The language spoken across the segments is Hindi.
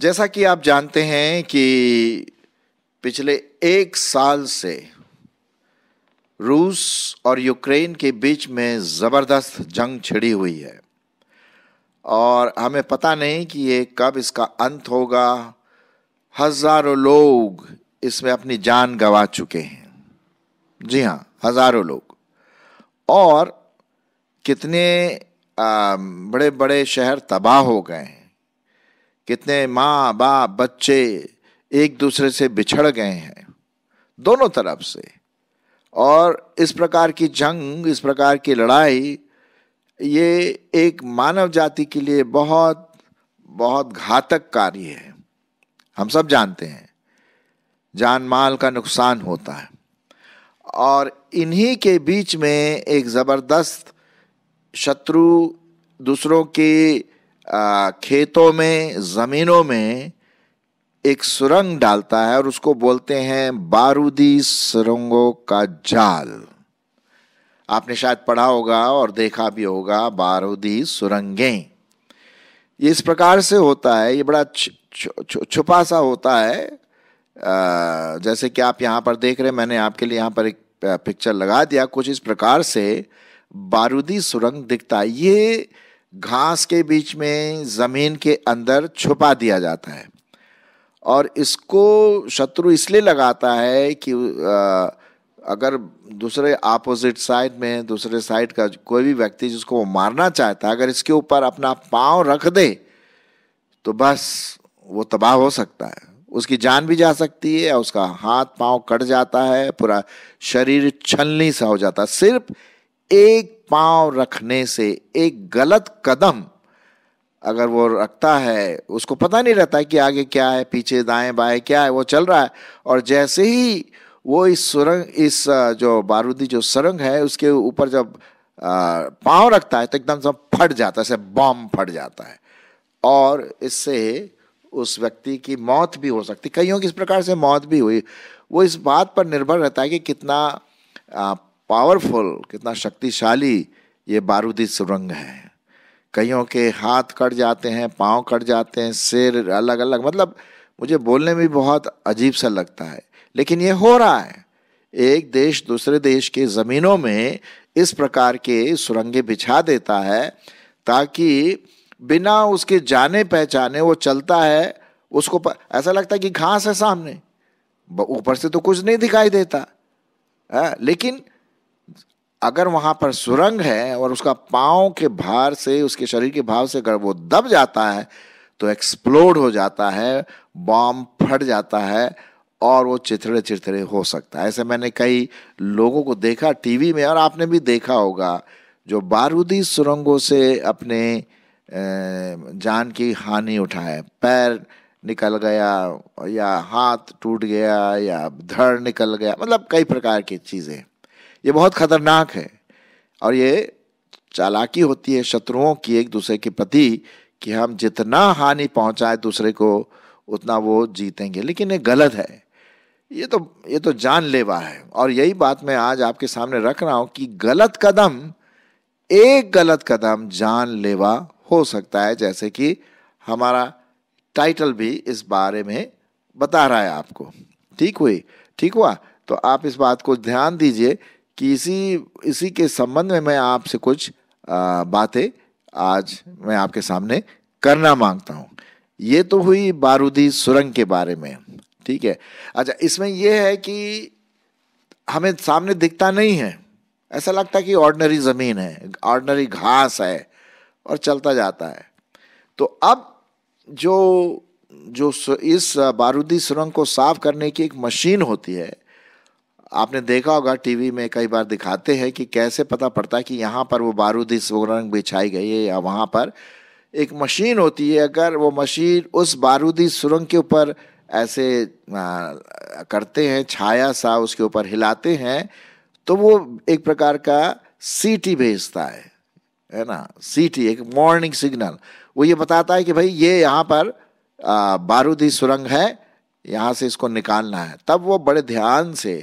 जैसा कि आप जानते हैं कि पिछले एक साल से रूस और यूक्रेन के बीच में ज़बरदस्त जंग छिड़ी हुई है और हमें पता नहीं कि ये कब इसका अंत होगा हज़ारों लोग इसमें अपनी जान गंवा चुके हैं जी हाँ हज़ारों लोग और कितने बड़े बड़े शहर तबाह हो गए हैं कितने माँ बाप बच्चे एक दूसरे से बिछड़ गए हैं दोनों तरफ से और इस प्रकार की जंग इस प्रकार की लड़ाई ये एक मानव जाति के लिए बहुत बहुत घातक कार्य है हम सब जानते हैं जान माल का नुकसान होता है और इन्हीं के बीच में एक ज़बरदस्त शत्रु दूसरों के खेतों में ज़मीनों में एक सुरंग डालता है और उसको बोलते हैं बारूदी सुरंगों का जाल आपने शायद पढ़ा होगा और देखा भी होगा बारूदी सुरंगें ये इस प्रकार से होता है ये बड़ा छुपा सा होता है जैसे कि आप यहाँ पर देख रहे हैं मैंने आपके लिए यहाँ पर एक पिक्चर लगा दिया कुछ इस प्रकार से बारूदी सुरंग दिखता है ये घास के बीच में ज़मीन के अंदर छुपा दिया जाता है और इसको शत्रु इसलिए लगाता है कि अगर दूसरे आपोजिट साइड में दूसरे साइड का कोई भी व्यक्ति जिसको वो मारना चाहता है अगर इसके ऊपर अपना पाँव रख दे तो बस वो तबाह हो सकता है उसकी जान भी जा सकती है उसका हाथ पांव कट जाता है पूरा शरीर छलनी सा हो जाता है सिर्फ एक पांव रखने से एक गलत कदम अगर वो रखता है उसको पता नहीं रहता है कि आगे क्या है पीछे दाएं बाएं क्या है वो चल रहा है और जैसे ही वो इस सुरंग इस जो बारूदी जो सुरंग है उसके ऊपर जब पाँव रखता है तो एकदम सब फट जाता है बम फट जाता है और इससे उस व्यक्ति की मौत भी हो सकती कईयों की इस प्रकार से मौत भी हुई वो इस बात पर निर्भर रहता है कि कितना पावरफुल कितना शक्तिशाली ये बारूदी सुरंग है कईयों के हाथ कट जाते हैं पाँव कट जाते हैं सिर अलग अलग मतलब मुझे बोलने में बहुत अजीब सा लगता है लेकिन ये हो रहा है एक देश दूसरे देश के ज़मीनों में इस प्रकार के सुरंगें बिछा देता है ताकि बिना उसके जाने पहचाने वो चलता है उसको प, ऐसा लगता है कि घास है सामने ऊपर से तो कुछ नहीं दिखाई देता है हाँ, लेकिन अगर वहाँ पर सुरंग है और उसका पाँव के भार से उसके शरीर के भाव से अगर वो दब जाता है तो एक्सप्लोड हो जाता है बॉम्ब फट जाता है और वो चिथड़े चिथड़े हो सकता है ऐसे मैंने कई लोगों को देखा टीवी में और आपने भी देखा होगा जो बारूदी सुरंगों से अपने जान की हानि उठाए पैर निकल गया या हाथ टूट गया या धड़ निकल गया मतलब कई प्रकार की चीज़ें ये बहुत खतरनाक है और ये चालाकी होती है शत्रुओं की एक दूसरे के प्रति कि हम जितना हानि पहुंचाए दूसरे को उतना वो जीतेंगे लेकिन ये गलत है ये तो ये तो जानलेवा है और यही बात मैं आज आपके सामने रख रहा हूँ कि गलत कदम एक गलत कदम जानलेवा हो सकता है जैसे कि हमारा टाइटल भी इस बारे में बता रहा है आपको ठीक हुई ठीक हुआ तो आप इस बात को ध्यान दीजिए कि इसी इसी के संबंध में मैं आपसे कुछ बातें आज मैं आपके सामने करना मांगता हूँ ये तो हुई बारूदी सुरंग के बारे में ठीक है अच्छा इसमें यह है कि हमें सामने दिखता नहीं है ऐसा लगता है कि ऑर्डनरी ज़मीन है ऑर्डनरी घास है और चलता जाता है तो अब जो जो इस बारूदी सुरंग को साफ करने की एक मशीन होती है आपने देखा होगा टीवी में कई बार दिखाते हैं कि कैसे पता पड़ता है कि यहाँ पर वो बारूदी सुरंग बिछाई गई है या वहाँ पर एक मशीन होती है अगर वो मशीन उस बारूदी सुरंग के ऊपर ऐसे आ, करते हैं छाया सा उसके ऊपर हिलाते हैं तो वो एक प्रकार का सीटी भेजता है है ना सीटी एक मॉर्निंग सिग्नल वो ये बताता है कि भाई ये यहाँ पर बारूदी सुरंग है यहाँ से इसको निकालना है तब वो बड़े ध्यान से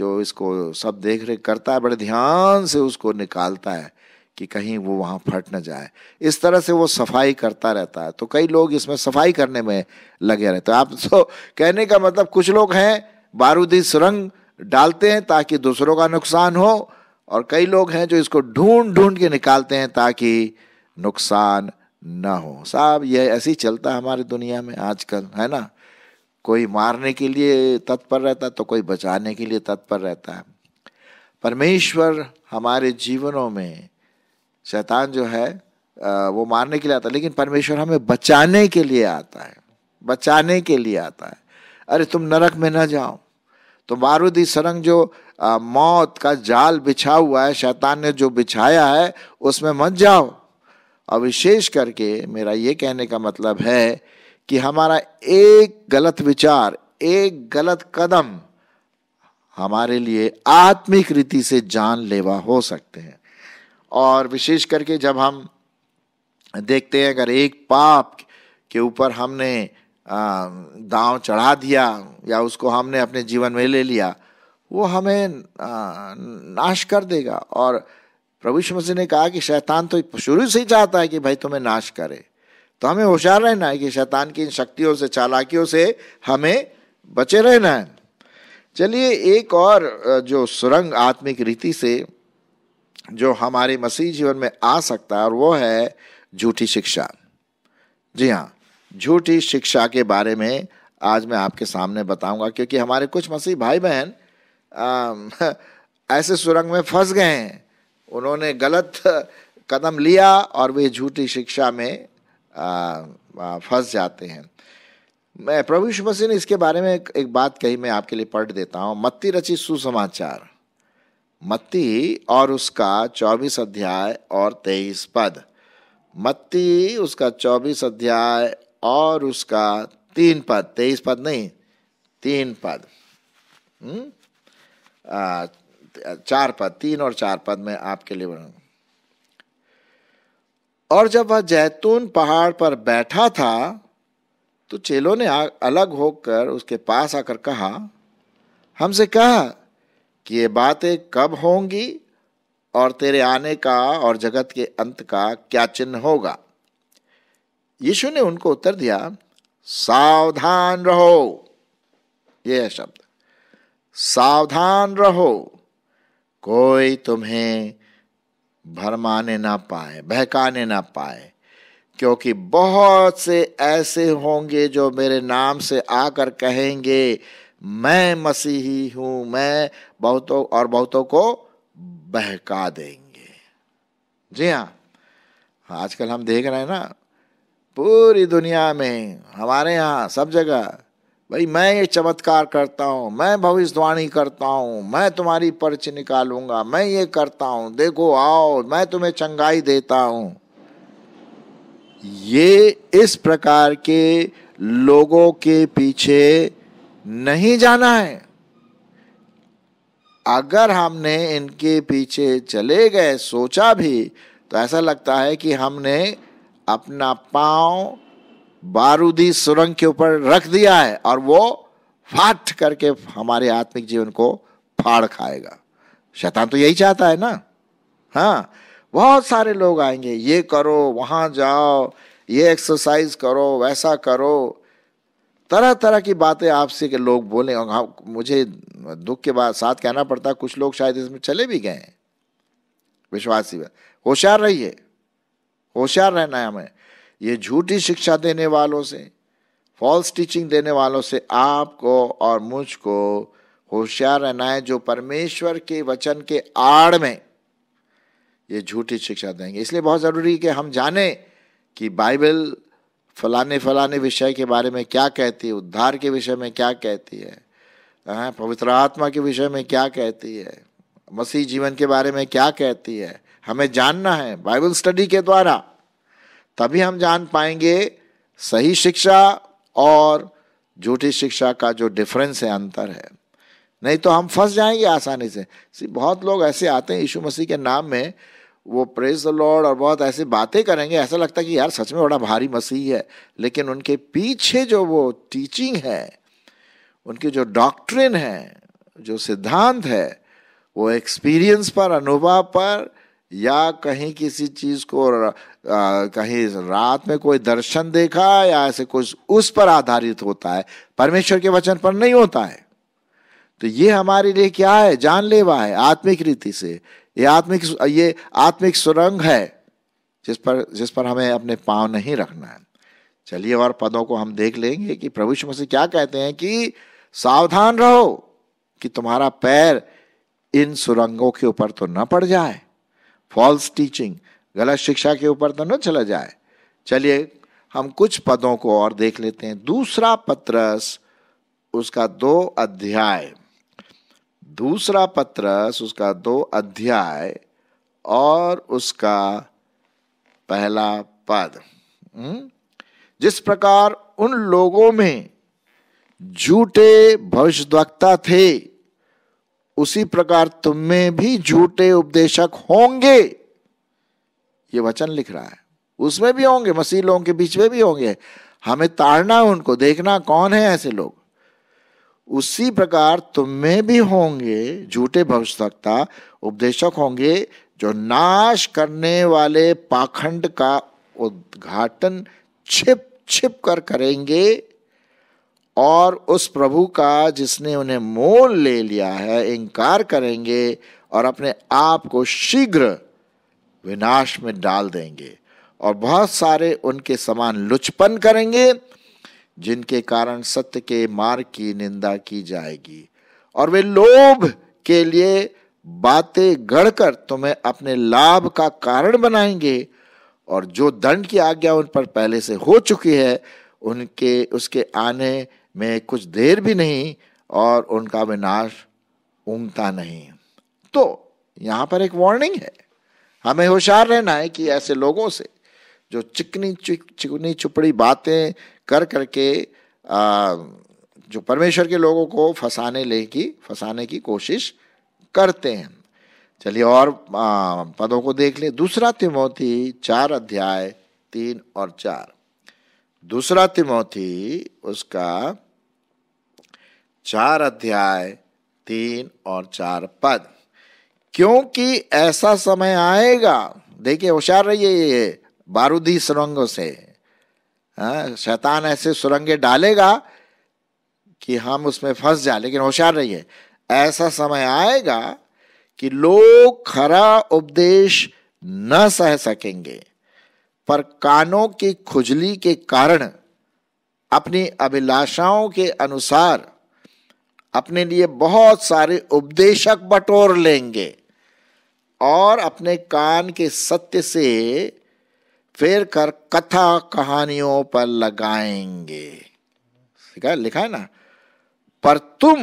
जो इसको सब देख रेख करता है बड़े ध्यान से उसको निकालता है कि कहीं वो वहाँ फट ना जाए इस तरह से वो सफाई करता रहता है तो कई लोग इसमें सफाई करने में लगे रहते हैं आप तो कहने का मतलब कुछ लोग हैं बारूदी सुरंग डालते हैं ताकि दूसरों का नुकसान हो और कई लोग हैं जो इसको ढूंढ ढूंढ के निकालते हैं ताकि नुकसान ना हो साहब यह ऐसे ही चलता हमारी दुनिया में आजकल है ना कोई मारने के लिए तत्पर रहता तो कोई बचाने के लिए तत्पर रहता है परमेश्वर हमारे जीवनों में शैतान जो है वो मारने के लिए आता है लेकिन परमेश्वर हमें बचाने के लिए आता है बचाने के लिए आता है अरे तुम नरक में ना जाओ तो बारूदी सरंग जो आ, मौत का जाल बिछा हुआ है शैतान ने जो बिछाया है उसमें मत जाओ और विशेष करके मेरा ये कहने का मतलब है कि हमारा एक गलत विचार एक गलत कदम हमारे लिए आत्मिक रीति से जानलेवा हो सकते हैं और विशेष करके जब हम देखते हैं अगर एक पाप के ऊपर हमने दांव चढ़ा दिया या उसको हमने अपने जीवन में ले लिया वो हमें नाश कर देगा और प्रभु मसीह ने कहा कि शैतान तो शुरू से ही चाहता है कि भाई तुम्हें नाश करे तो हमें होशियार रहना है कि शैतान की इन शक्तियों से चालाकियों से हमें बचे रहना है चलिए एक और जो सुरंग आत्मिक रीति से जो हमारे मसीह जीवन में आ सकता है और वो है झूठी शिक्षा जी हाँ झूठी शिक्षा के बारे में आज मैं आपके सामने बताऊंगा क्योंकि हमारे कुछ मसीह भाई बहन ऐसे सुरंग में फंस गए हैं उन्होंने गलत कदम लिया और वे झूठी शिक्षा में फंस जाते हैं मैं प्रभु यीशु मसीह ने इसके बारे में एक बात कही मैं आपके लिए पढ़ देता हूँ मत्ती रची सुसमाचार मत्ती और उसका चौबीस अध्याय और तेईस पद मत्ती उसका चौबीस अध्याय और उसका तीन पद तेईस पद नहीं तीन पद हम्म? चार पद तीन और चार पद में आपके लिए बनाऊंगा और जब वह जैतून पहाड़ पर बैठा था तो चेलों ने अलग होकर उसके पास आकर कहा हमसे कहा कि ये बातें कब होंगी और तेरे आने का और जगत के अंत का क्या चिन्ह होगा यीशु ने उनको उत्तर दिया सावधान रहो यह है शब्द सावधान रहो कोई तुम्हें भरमाने ना पाए बहकाने ना पाए क्योंकि बहुत से ऐसे होंगे जो मेरे नाम से आकर कहेंगे मैं मसीही हूं मैं बहुतों और बहुतों को बहका देंगे जी हाँ आजकल हम देख रहे हैं ना पूरी दुनिया में हमारे यहाँ सब जगह भाई मैं ये चमत्कार करता हूँ मैं भविष्यवाणी करता हूँ मैं तुम्हारी पर्च निकालूंगा मैं ये करता हूँ देखो आओ मैं तुम्हें चंगाई देता हूँ ये इस प्रकार के लोगों के पीछे नहीं जाना है अगर हमने इनके पीछे चले गए सोचा भी तो ऐसा लगता है कि हमने अपना पांव बारूदी सुरंग के ऊपर रख दिया है और वो फाट करके हमारे आत्मिक जीवन को फाड़ खाएगा शैतान तो यही चाहता है ना हाँ बहुत सारे लोग आएंगे ये करो वहां जाओ ये एक्सरसाइज करो वैसा करो तरह तरह की बातें आपसे के लोग बोले और हाँ, मुझे दुख के बाद साथ कहना पड़ता कुछ लोग शायद इसमें चले भी गए विश्वासी होशियार रहिए होशियार रहना है हमें ये झूठी शिक्षा देने वालों से फॉल्स टीचिंग देने वालों से आपको और मुझको होशियार रहना है जो परमेश्वर के वचन के आड़ में ये झूठी शिक्षा देंगे इसलिए बहुत ज़रूरी है कि हम जाने कि बाइबल फलाने फलाने विषय के बारे में क्या कहती है उद्धार के विषय में क्या कहती है हाँ, पवित्र आत्मा के विषय में क्या कहती है मसीह जीवन के बारे में क्या कहती है हमें जानना है बाइबल स्टडी के द्वारा तभी हम जान पाएंगे सही शिक्षा और झूठी शिक्षा का जो डिफरेंस है अंतर है नहीं तो हम फंस जाएंगे आसानी से बहुत लोग ऐसे आते हैं यीशु मसीह के नाम में वो प्रेज द लॉर्ड और बहुत ऐसी बातें करेंगे ऐसा लगता है कि यार सच में बड़ा भारी मसीह है लेकिन उनके पीछे जो वो टीचिंग है उनके जो डॉक्ट्रिन है जो सिद्धांत है वो एक्सपीरियंस पर अनुभव पर या कहीं किसी चीज़ को आ, कहीं रात में कोई दर्शन देखा या ऐसे कुछ उस पर आधारित होता है परमेश्वर के वचन पर नहीं होता है तो ये हमारे लिए क्या है जानलेवा है आत्मिक रीति से ये आत्मिक ये आत्मिक सुरंग है जिस पर जिस पर हमें अपने पाँव नहीं रखना है चलिए और पदों को हम देख लेंगे कि प्रभु यीशु मसीह क्या कहते हैं कि सावधान रहो कि तुम्हारा पैर इन सुरंगों के ऊपर तो न पड़ जाए फॉल्स टीचिंग गलत शिक्षा के ऊपर तो न चला जाए चलिए हम कुछ पदों को और देख लेते हैं दूसरा पत्रस उसका दो अध्याय दूसरा पत्रस उसका दो अध्याय और उसका पहला पद हम्म? जिस प्रकार उन लोगों में झूठे भविष्यद्वक्ता थे उसी प्रकार तुम में भी झूठे उपदेशक होंगे ये वचन लिख रहा है उसमें भी होंगे मसीह लोगों के बीच में भी होंगे हमें ताड़ना है उनको देखना कौन है ऐसे लोग उसी प्रकार तुम में भी होंगे झूठे भविष्यता उपदेशक होंगे जो नाश करने वाले पाखंड का उद्घाटन छिप छिप कर करेंगे और उस प्रभु का जिसने उन्हें मोल ले लिया है इनकार करेंगे और अपने आप को शीघ्र विनाश में डाल देंगे और बहुत सारे उनके समान लुचपन करेंगे जिनके कारण सत्य के मार्ग की निंदा की जाएगी और वे लोभ के लिए बातें गढ़कर तुम्हें अपने लाभ का कारण बनाएंगे और जो दंड की आज्ञा उन पर पहले से हो चुकी है उनके उसके आने में कुछ देर भी नहीं और उनका विनाश उमता नहीं तो यहाँ पर एक वार्निंग है हमें होशियार रहना है कि ऐसे लोगों से जो चिकनी चिकनी चुपड़ी बातें कर करके जो परमेश्वर के लोगों को फंसाने ले की फंसाने की कोशिश करते हैं चलिए और पदों को देख लें दूसरा तिमोथी चार अध्याय तीन और चार दूसरा तिमोथी उसका चार अध्याय तीन और चार पद क्योंकि ऐसा समय आएगा देखिए होशियार रहिए ये बारूदी सुरंगों से हाँ शैतान ऐसे सुरंगे डालेगा कि हम उसमें फंस जाए लेकिन होशियार रहिए ऐसा समय आएगा कि लोग खरा उपदेश न सह सकेंगे पर कानों की खुजली के कारण अपनी अभिलाषाओं के अनुसार अपने लिए बहुत सारे उपदेशक बटोर लेंगे और अपने कान के सत्य से फेर कर कथा कहानियों पर लगाएंगे लिखा लिखा है ना पर तुम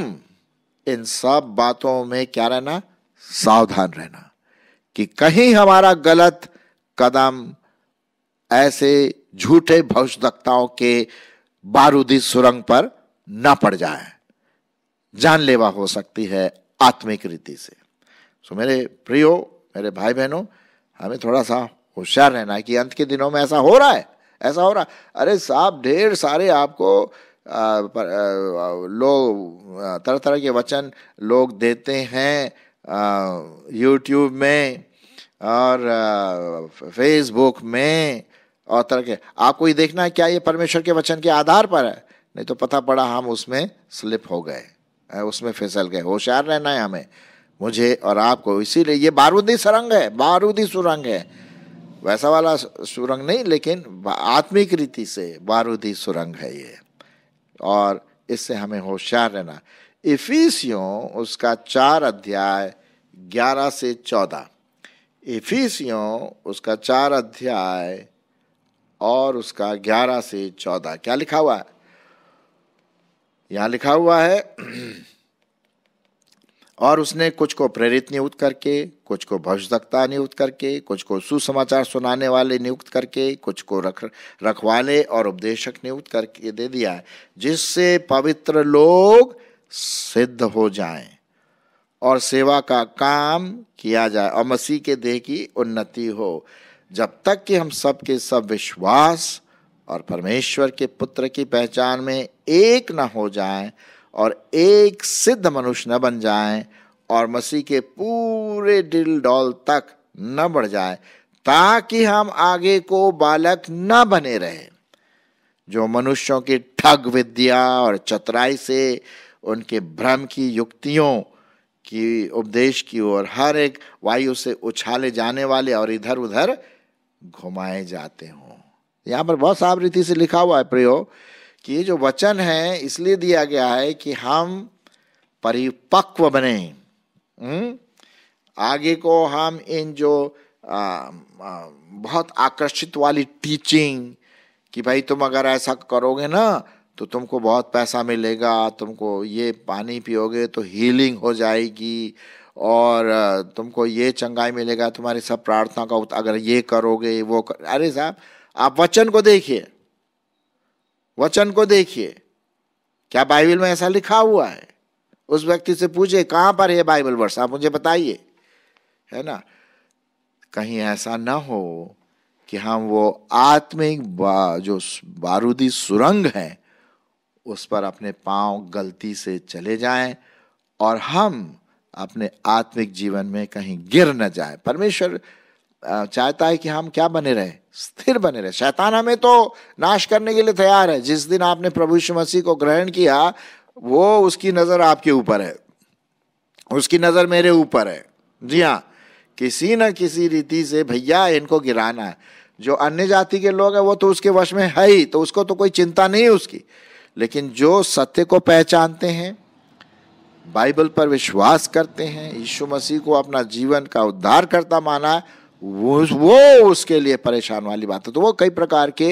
इन सब बातों में क्या रहना सावधान रहना कि कहीं हमारा गलत कदम ऐसे झूठे भविष्यताओं के बारूदी सुरंग पर ना पड़ जाए जानलेवा हो सकती है आत्मिक रीति से सो मेरे प्रियो मेरे भाई बहनों हमें थोड़ा सा होशियार रहना है कि अंत के दिनों में ऐसा हो रहा है ऐसा हो रहा है अरे साहब ढेर सारे आपको लोग तरह तरह के वचन लोग देते हैं यूट्यूब में और फेसबुक में और तरह के आपको ये देखना है क्या ये परमेश्वर के वचन के आधार पर है नहीं तो पता पड़ा हम उसमें स्लिप हो गए उसमें फिसल गए होशियार रहना है हमें मुझे और आपको इसीलिए ये बारूदी सुरंग है बारूदी सुरंग है वैसा वाला सुरंग नहीं लेकिन आत्मिक रीति से बारूदी सुरंग है ये और इससे हमें होशियार रहना इफिसियों उसका चार अध्याय ग्यारह से चौदह इफिसियों उसका चार अध्याय और उसका ग्यारह से चौदह क्या लिखा हुआ है यहाँ लिखा हुआ है और उसने कुछ को प्रेरित नियुक्त करके कुछ को भविष्यता नियुक्त करके कुछ को सुसमाचार सुनाने वाले नियुक्त करके कुछ को रख रखवाले और उपदेशक नियुक्त करके दे दिया है जिससे पवित्र लोग सिद्ध हो जाएं और सेवा का काम किया जाए और मसीह के देह की उन्नति हो जब तक कि हम सब के सब विश्वास और परमेश्वर के पुत्र की पहचान में एक न हो जाए और एक सिद्ध मनुष्य न बन जाए और मसीह के पूरे दिल डॉल तक न बढ़ जाए ताकि हम आगे को बालक न बने रहे जो मनुष्यों की ठग विद्या और चतुराई से उनके भ्रम की युक्तियों की उपदेश की ओर हर एक वायु से उछाले जाने वाले और इधर उधर घुमाए जाते हों यहाँ पर बहुत रीति से लिखा हुआ है प्रयोग कि ये जो वचन है इसलिए दिया गया है कि हम परिपक्व बने हुँ? हम्म? आगे को हम इन जो आ, आ, बहुत आकर्षित वाली टीचिंग कि भाई तुम अगर ऐसा करोगे ना तो तुमको बहुत पैसा मिलेगा तुमको ये पानी पियोगे तो हीलिंग हो जाएगी और तुमको ये चंगाई मिलेगा तुम्हारी सब प्रार्थना का अगर ये करोगे वो कर, अरे साहब आप वचन को देखिए वचन को देखिए क्या बाइबल में ऐसा लिखा हुआ है उस व्यक्ति से पूछे कहां पर है बाइबल वर्ष आप मुझे बताइए है ना कहीं ऐसा ना हो कि हम वो आत्मिक बा, जो बारूदी सुरंग है उस पर अपने पांव गलती से चले जाएं और हम अपने आत्मिक जीवन में कहीं गिर न जाए परमेश्वर चाहता है कि हम क्या बने रहे स्थिर बने रहे शैतान हमें तो नाश करने के लिए तैयार है जिस दिन आपने प्रभु यीशु मसीह को ग्रहण किया वो उसकी नज़र आपके ऊपर है उसकी नज़र मेरे ऊपर है जी हाँ किसी न किसी रीति से भैया इनको गिराना है जो अन्य जाति के लोग हैं वो तो उसके वश में है ही तो उसको तो कोई चिंता नहीं है उसकी लेकिन जो सत्य को पहचानते हैं बाइबल पर विश्वास करते हैं यीशु मसीह को अपना जीवन का उद्धारकर्ता माना है वो वो उसके लिए परेशान वाली बात है तो वो कई प्रकार के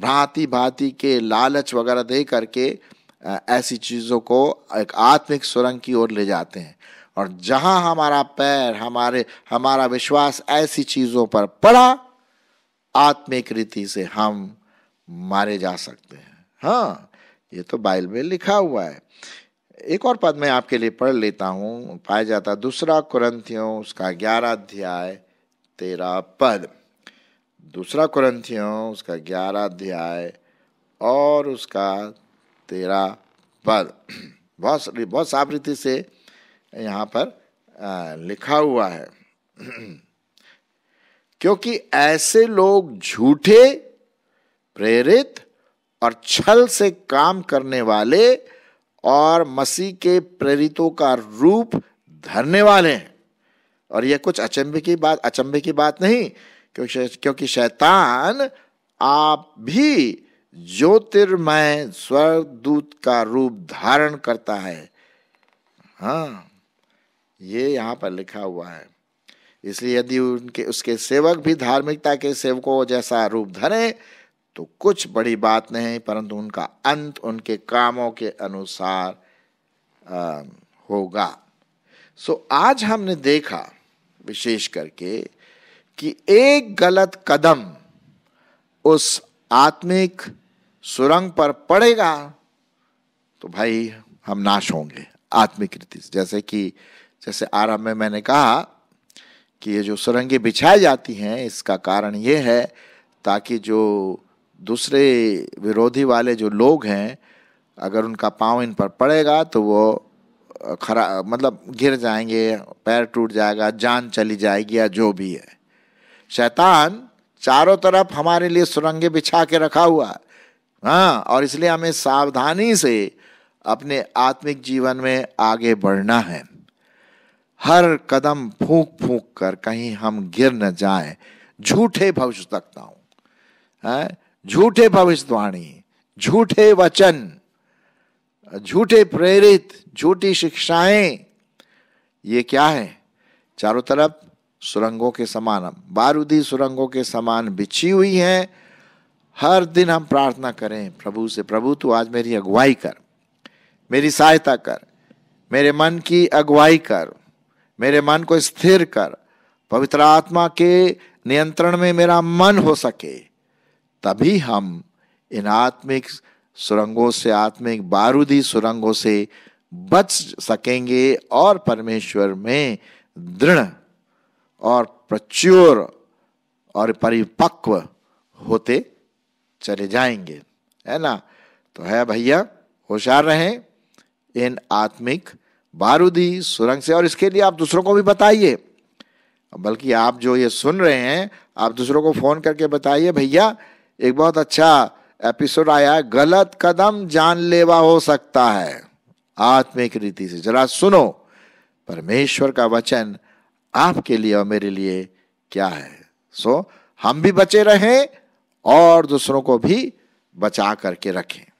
भांति भांति के लालच वगैरह दे करके ऐसी चीज़ों को एक आत्मिक सुरंग की ओर ले जाते हैं और जहाँ हमारा पैर हमारे हमारा विश्वास ऐसी चीज़ों पर पड़ा आत्मिक रीति से हम मारे जा सकते हैं हाँ ये तो बाइल में लिखा हुआ है एक और पद मैं आपके लिए पढ़ लेता हूँ पाया जाता दूसरा कुरंथियों उसका ग्यारह अध्याय तेरा पद दूसरा कुरंथियों उसका ग्यारह अध्याय और उसका तेरा पद बहुत बहुत साफ रीति से यहाँ पर लिखा हुआ है क्योंकि ऐसे लोग झूठे प्रेरित और छल से काम करने वाले और मसीह के प्रेरितों का रूप धरने वाले हैं और यह कुछ अचंभे की बात अचंभे की बात नहीं क्योंकि क्योंकि शैतान आप भी ज्योतिर्मय स्वर्गदूत का रूप धारण करता है हाँ ये यहाँ पर लिखा हुआ है इसलिए यदि उनके उसके सेवक भी धार्मिकता के सेवकों जैसा रूप धरे तो कुछ बड़ी बात नहीं परंतु उनका अंत उनके कामों के अनुसार आ, होगा सो आज हमने देखा विशेष करके कि एक गलत कदम उस आत्मिक सुरंग पर पड़ेगा तो भाई हम नाश होंगे आत्मिक से जैसे कि जैसे आरंभ में मैंने कहा कि ये जो सुरंगें बिछाई जाती हैं इसका कारण ये है ताकि जो दूसरे विरोधी वाले जो लोग हैं अगर उनका पाँव इन पर पड़ेगा तो वो खरा मतलब गिर जाएंगे पैर टूट जाएगा जान चली जाएगी या जो भी है शैतान चारों तरफ हमारे लिए सुरंगें बिछा के रखा हुआ है हाँ और इसलिए हमें सावधानी से अपने आत्मिक जीवन में आगे बढ़ना है हर कदम फूंक फूंक कर कहीं हम गिर न जाएं झूठे भविष्य हूं हैं हाँ, झूठे भविष्यवाणी झूठे वचन झूठे प्रेरित झूठी शिक्षाएं ये क्या है चारों तरफ सुरंगों के समान बारूदी सुरंगों के समान बिछी हुई हैं हर दिन हम प्रार्थना करें प्रभु से प्रभु तू आज मेरी अगुवाई कर मेरी सहायता कर मेरे मन की अगुवाई कर मेरे मन को स्थिर कर पवित्र आत्मा के नियंत्रण में मेरा मन हो सके तभी हम इन आत्मिक सुरंगों से आत्मिक बारूदी सुरंगों से बच सकेंगे और परमेश्वर में दृढ़ और प्रच्योर और परिपक्व होते चले जाएंगे है ना तो है भैया होशियार रहें इन आत्मिक बारूदी सुरंग से और इसके लिए आप दूसरों को भी बताइए बल्कि आप जो ये सुन रहे हैं आप दूसरों को फ़ोन करके बताइए भैया एक बहुत अच्छा एपिसोड आया है गलत कदम जानलेवा हो सकता है आत्मिक रीति से जरा सुनो परमेश्वर का वचन आपके लिए और मेरे लिए क्या है सो हम भी बचे रहें और दूसरों को भी बचा करके रखें